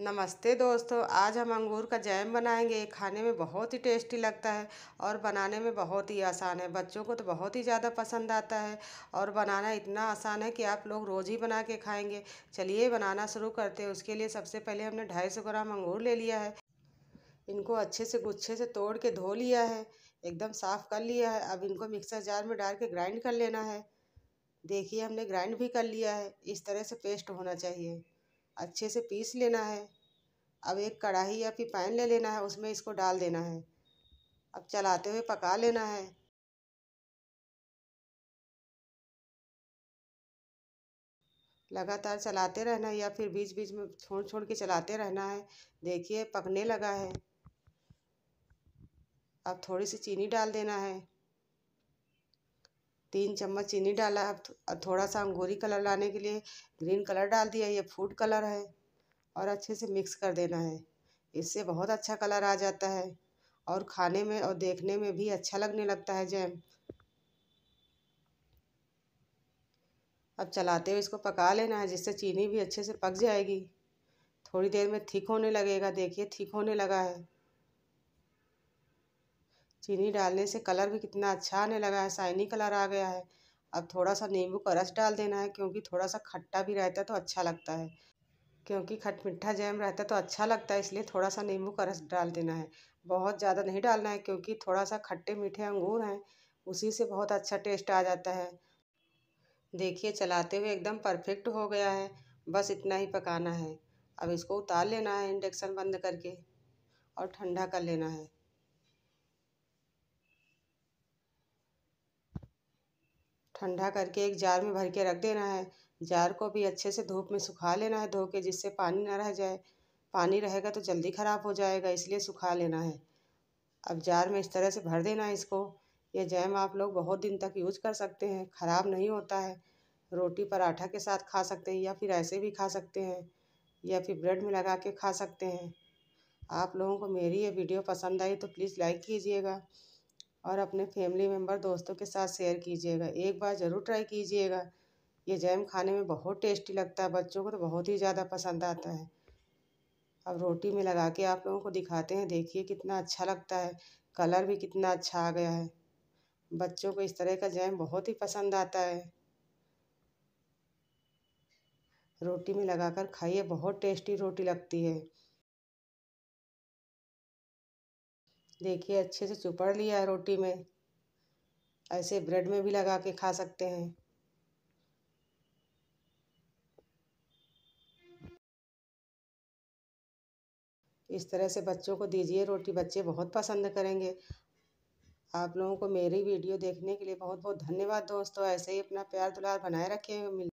नमस्ते दोस्तों आज हम अंगूर का जैम बनाएंगे ये खाने में बहुत ही टेस्टी लगता है और बनाने में बहुत ही आसान है बच्चों को तो बहुत ही ज़्यादा पसंद आता है और बनाना इतना आसान है कि आप लोग रोज़ ही बना के खाएंगे चलिए बनाना शुरू करते हैं उसके लिए सबसे पहले हमने ढाई सौ ग्राम अंगूर ले लिया है इनको अच्छे से गुच्छे से तोड़ के धो लिया है एकदम साफ़ कर लिया है अब इनको मिक्सर जार में डाल के ग्राइंड कर लेना है देखिए हमने ग्राइंड भी कर लिया है इस तरह से पेस्ट होना चाहिए अच्छे से पीस लेना है अब एक कढ़ाई या फिर पैन ले लेना है उसमें इसको डाल देना है अब चलाते हुए पका लेना है लगातार चलाते रहना है या फिर बीच बीच में छोड़ छोड़ के चलाते रहना है देखिए पकने लगा है अब थोड़ी सी चीनी डाल देना है तीन चम्मच चीनी डाला अब थोड़ा सा अंगूरी कलर लाने के लिए ग्रीन कलर डाल दिया ये फूड कलर है और अच्छे से मिक्स कर देना है इससे बहुत अच्छा कलर आ जाता है और खाने में और देखने में भी अच्छा लगने लगता है जैम अब चलाते हुए इसको पका लेना है जिससे चीनी भी अच्छे से पक जाएगी थोड़ी देर में ठीक होने लगेगा देखिए ठीक होने लगा है चीनी डालने से कलर भी कितना अच्छा आने लगा है शाइनी कलर आ गया है अब थोड़ा सा नींबू का रस डाल देना है क्योंकि थोड़ा सा खट्टा भी रहता है तो अच्छा लगता है क्योंकि खट मीठा जैम रहता है तो अच्छा लगता है इसलिए थोड़ा सा नींबू का रस डाल देना है बहुत ज़्यादा नहीं डालना है क्योंकि थोड़ा सा खट्टे मीठे अंगूर हैं उसी से बहुत अच्छा टेस्ट आ जाता है देखिए चलाते हुए एकदम परफेक्ट हो गया है बस इतना ही पकाना है अब इसको उतार लेना है इंडक्शन बंद करके और ठंडा कर लेना है ठंडा करके एक जार में भर के रख देना है जार को भी अच्छे से धूप में सुखा लेना है धो के जिससे पानी ना रह जाए पानी रहेगा तो जल्दी ख़राब हो जाएगा इसलिए सुखा लेना है अब जार में इस तरह से भर देना है इसको यह जैम आप लोग बहुत दिन तक यूज कर सकते हैं ख़राब नहीं होता है रोटी पराठा के साथ खा सकते हैं या फिर ऐसे भी खा सकते हैं या फिर ब्रेड में लगा के खा सकते हैं आप लोगों को मेरी ये वीडियो पसंद आई तो प्लीज़ लाइक कीजिएगा और अपने फैमिली मेम्बर दोस्तों के साथ शेयर कीजिएगा एक बार ज़रूर ट्राई कीजिएगा ये जैम खाने में बहुत टेस्टी लगता है बच्चों को तो बहुत ही ज़्यादा पसंद आता है अब रोटी में लगा के आप लोगों को दिखाते हैं देखिए कितना अच्छा लगता है कलर भी कितना अच्छा आ गया है बच्चों को इस तरह का जैम बहुत ही पसंद आता है रोटी में लगाकर खाइए बहुत टेस्टी रोटी लगती है देखिए अच्छे से चुपड़ लिया है रोटी में ऐसे ब्रेड में भी लगा के खा सकते हैं इस तरह से बच्चों को दीजिए रोटी बच्चे बहुत पसंद करेंगे आप लोगों को मेरी वीडियो देखने के लिए बहुत बहुत धन्यवाद दोस्तों ऐसे ही अपना प्यार दुलार बनाए रखें